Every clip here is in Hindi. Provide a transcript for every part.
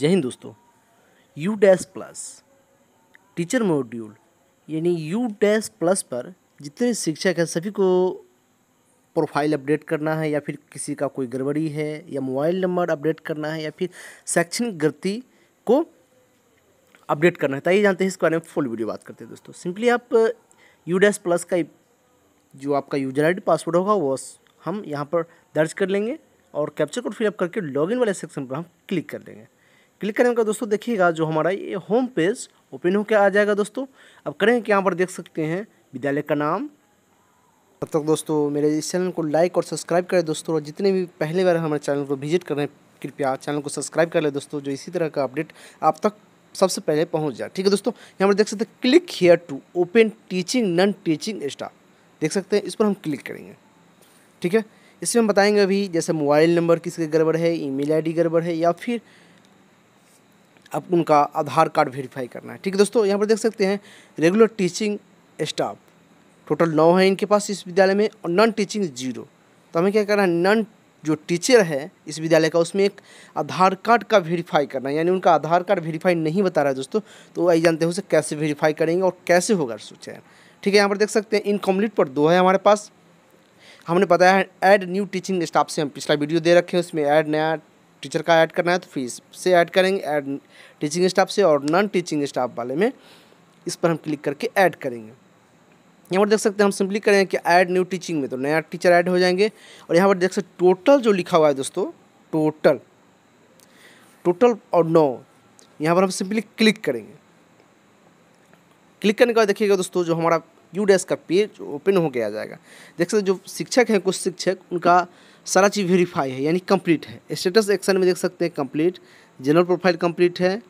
जय हिंद दोस्तों U DISE plus teacher module यानी यू डैश प्लस पर जितने शिक्षक हैं सभी को प्रोफाइल अपडेट करना है या फिर किसी का कोई गड़बड़ी है या मोबाइल नंबर अपडेट करना है या फिर शैक्षणिक गलती को अपडेट करना है तो जानते हैं इसके बारे में फुल वीडियो बात करते हैं दोस्तों सिंपली आप यू डैश प्लस का जो आपका यूजर आई पासवर्ड होगा वो हम यहाँ पर दर्ज कर लेंगे और कैप्चर कोड फिलअप करके लॉगिन वाले सेक्शन पर हम क्लिक कर देंगे क्लिक करेंगे दोस्तों देखिएगा जो हमारा ये होम पेज ओपन होकर आ जाएगा दोस्तों अब करेंगे कि यहाँ पर देख सकते हैं विद्यालय का नाम तब तक दोस्तों मेरे इस चैनल को लाइक और सब्सक्राइब करें दोस्तों और जितने भी पहली बार हमारे चैनल को विजिट कर रहे हैं कृपया चैनल को सब्सक्राइब कर ले दोस्तों जो इसी तरह का अपडेट आप तक सबसे पहले पहुंच जाए ठीक है दोस्तों यहाँ पर देख सकते हैं click here to open teaching non teaching staff देख सकते हैं इस पर हम क्लिक करेंगे ठीक है इसमें हम बताएंगे अभी जैसे मोबाइल नंबर किसके गड़बड़ है ईमेल आईडी गड़बड़ है या फिर अब उनका आधार कार्ड वेरीफाई करना है ठीक है दोस्तों यहाँ पर देख सकते हैं रेगुलर टीचिंग स्टाफ टोटल नौ है इनके पास इस विद्यालय में और नॉन टीचिंग जीरो तो हमें क्या करना है नॉन जो टीचर है इस विद्यालय का उसमें एक आधार कार्ड का वेरीफाई करना है यानी उनका आधार कार्ड वेरीफाई नहीं बता रहा है दोस्तों तो आई जानते हो उसे कैसे वेरीफाई करेंगे और कैसे होगा सूचना ठीक है यहाँ पर देख सकते हैं इनकम्प्लीट पर दो है हमारे पास हमने बताया है ऐड न्यू टीचिंग स्टाफ से हम पिछला वीडियो दे रखे हैं उसमें ऐड नया टीचर का ऐड करना है तो फीस से ऐड करेंगे ऐड टीचिंग स्टाफ से और नॉन टीचिंग स्टाफ वाले में इस पर हम क्लिक करके ऐड करेंगे यहाँ पर देख सकते हैं हम सिंपली करेंगे कि ऐड न्यू टीचिंग में तो नया टीचर ऐड हो जाएंगे और यहाँ पर देख सकते टोटल जो लिखा हुआ है दोस्तों टोटल टोटल और नौ यहाँ पर हम सिंपली क्लिक करेंगे क्लिक करने के बाद देखिएगा दोस्तों जो हमारा यू डैश का पेज ओपन हो गया जाएगा देख सकते जो शिक्षक हैं कुछ शिक्षक उनका सारा चीज़ वेरीफाई है यानी कंप्लीट है स्टेटस एक्शन में देख सकते हैं कंप्लीट जनरल प्रोफाइल कंप्लीट है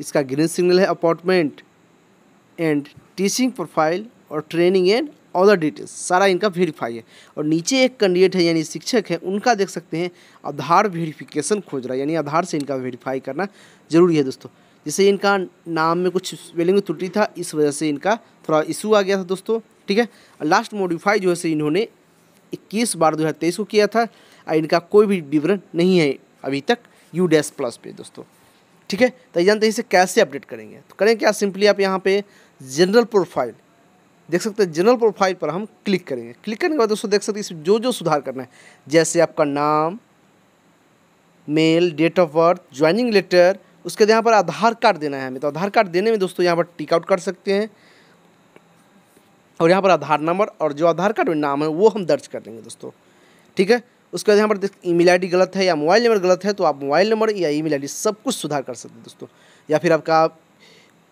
इसका ग्रीन सिग्नल है अपॉइंटमेंट एंड टीचिंग प्रोफाइल और ट्रेनिंग एंड ऑदर डिटेल्स सारा इनका वेरीफाई है और नीचे एक कैंडिडेट है यानी शिक्षक है उनका देख सकते हैं आधार वेरीफिकेशन खोज रहा है यानी आधार से इनका वेरीफाई करना जरूरी है दोस्तों जैसे इनका नाम में कुछ स्पेलिंग त्रुटि था इस वजह से इनका थोड़ा इशू आ गया था दोस्तों ठीक है लास्ट मॉडिफाई जो है इन्होंने इक्कीस बार दो हज़ार तेईस को किया था और इनका कोई भी विवरण नहीं है अभी तक यू डैश प्लस पे दोस्तों ठीक है तो जानते हैं इसे कैसे अपडेट करेंगे तो करें क्या सिंपली आप यहाँ पे जनरल प्रोफाइल देख सकते हैं जनरल प्रोफाइल पर हम क्लिक करेंगे क्लिक करने के बाद दोस्तों देख सकते हैं इसमें जो जो सुधार करना है जैसे आपका नाम male date of birth joining letter उसके बाद यहाँ पर आधार कार्ड देना है हमें तो आधार कार्ड देने में दोस्तों यहाँ पर टिकआउट कर सकते हैं और यहाँ पर आधार नंबर और जो आधार कार्ड में नाम है वो हम दर्ज कर देंगे दोस्तों ठीक है उसके बाद यहाँ पर ईमेल आईडी गलत है या मोबाइल नंबर गलत है तो आप मोबाइल नंबर या ईमेल आईडी सब कुछ सुधार कर सकते हैं दोस्तों या फिर आपका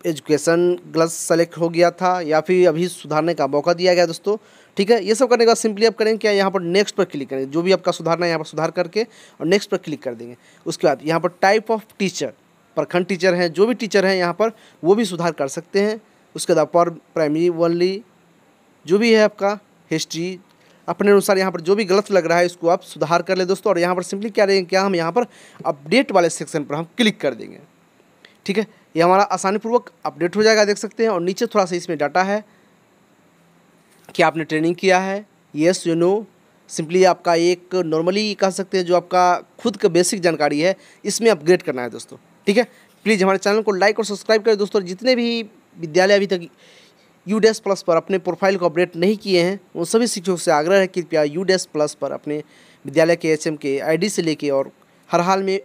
एजुकेशन गलत सेलेक्ट हो गया था या फिर अभी सुधारने का मौका दिया गया दोस्तों ठीक है ये सब करने के बाद सिंपली आप करेंगे क्या यहाँ पर नेक्स्ट पर क्लिक करेंगे जो भी आपका सुधारना है यहाँ पर सुधार करके और नेक्स्ट पर क्लिक कर देंगे उसके बाद यहाँ पर टाइप ऑफ टीचर प्रखंड टीचर हैं जो भी टीचर हैं यहाँ पर वो भी सुधार कर सकते हैं उसके बाद पर प्राइमरी वनली जो भी है आपका हिस्ट्री अपने अनुसार यहाँ पर जो भी गलत लग रहा है इसको आप सुधार कर ले दोस्तों और यहाँ पर सिंपली क्या रहेंगे क्या हम यहाँ पर अपडेट वाले सेक्शन पर हम क्लिक कर देंगे ठीक है ये हमारा आसानीपूर्वक अपडेट हो जाएगा देख सकते हैं और नीचे थोड़ा सा इसमें डाटा है कि आपने ट्रेनिंग किया है येस यू नो सिंपली आपका एक नॉर्मली कह सकते हैं जो आपका खुद का बेसिक जानकारी है इसमें अपग्रेड करना है दोस्तों ठीक है प्लीज़ हमारे चैनल को लाइक और सब्सक्राइब करें दोस्तों जितने भी विद्यालय अभी तक यू डैश प्लस पर अपने प्रोफाइल को अपडेट नहीं किए हैं उन सभी शिक्षकों से आग्रह है कृपया यू डैश प्लस पर अपने विद्यालय के एच के आईडी से लेके और हर हाल में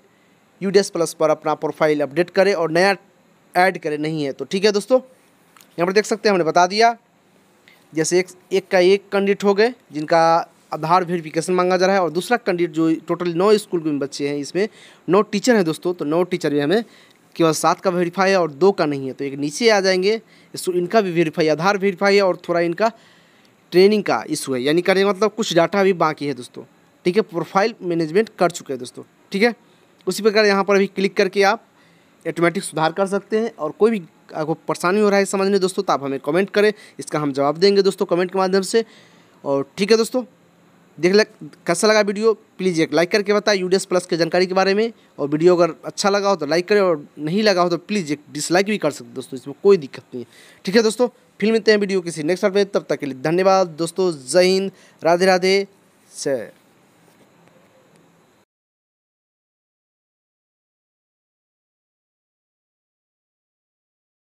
यू डैश प्लस पर अपना प्रोफाइल अपडेट करें और नया ऐड करें नहीं है तो ठीक है दोस्तों यहाँ पर देख सकते हैं हमने बता दिया जैसे एक एक का एक कैंडिडेट हो गए जिनका आधार वेरिफिकेशन मांगा जा रहा है और दूसरा कैंडिडेट जो टोटल नौ स्कूल के बच्चे हैं इसमें नौ टीचर हैं दोस्तों तो नौ टीचर भी हमें केवल सात का वेरीफाई है और दो का नहीं है तो एक नीचे आ जाएंगे इस इनका भी वेरीफाई आधार वेरीफाई है और थोड़ा इनका ट्रेनिंग का इशू है यानी करने मतलब कुछ डाटा भी बाकी है दोस्तों ठीक है प्रोफाइल मैनेजमेंट कर चुके हैं दोस्तों ठीक है उसी प्रकार यहाँ पर भी क्लिक करके आप ऑटोमेटिक सुधार कर सकते हैं और कोई भी आपको परेशानी हो रहा है समझने दोस्तों तो आप हमें कमेंट करें इसका हम जवाब देंगे दोस्तों कमेंट के माध्यम से और ठीक है दोस्तों देख लग कैसा लगा वीडियो प्लीज़ एक लाइक करके बताएं यू प्लस के जानकारी के बारे में और वीडियो अगर अच्छा लगा हो तो लाइक करें और नहीं लगा हो तो प्लीज़ एक डिसलाइक भी कर सकते दोस्तों इसमें कोई दिक्कत नहीं है ठीक है दोस्तों फिर मिलते हैं वीडियो किसी नेक्स्ट में तब तक के लिए धन्यवाद दोस्तों जय हिंद राधे राधे से